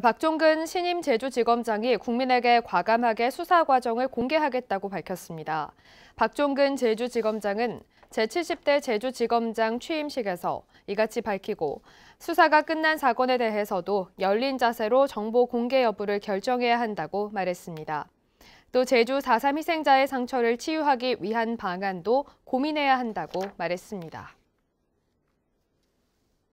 박종근 신임 제주지검장이 국민에게 과감하게 수사 과정을 공개하겠다고 밝혔습니다. 박종근 제주지검장은 제70대 제주지검장 취임식에서 이같이 밝히고 수사가 끝난 사건에 대해서도 열린 자세로 정보 공개 여부를 결정해야 한다고 말했습니다. 또 제주 4.3 희생자의 상처를 치유하기 위한 방안도 고민해야 한다고 말했습니다.